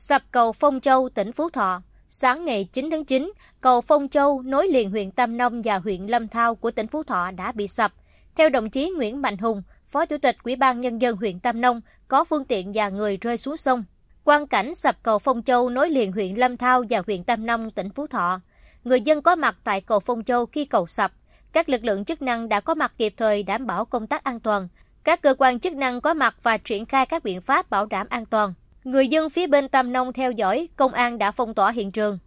Sập cầu Phong Châu, tỉnh Phú Thọ. Sáng ngày 9 tháng 9, cầu Phong Châu nối liền huyện Tam Nông và huyện Lâm Thao của tỉnh Phú Thọ đã bị sập. Theo đồng chí Nguyễn Mạnh Hùng, Phó Chủ tịch Ủy ban Nhân dân huyện Tam Nông, có phương tiện và người rơi xuống sông. Quan cảnh sập cầu Phong Châu nối liền huyện Lâm Thao và huyện Tam Nông, tỉnh Phú Thọ. Người dân có mặt tại cầu Phong Châu khi cầu sập. Các lực lượng chức năng đã có mặt kịp thời đảm bảo công tác an toàn. Các cơ quan chức năng có mặt và triển khai các biện pháp bảo đảm an toàn. Người dân phía bên Tam Nông theo dõi, công an đã phong tỏa hiện trường.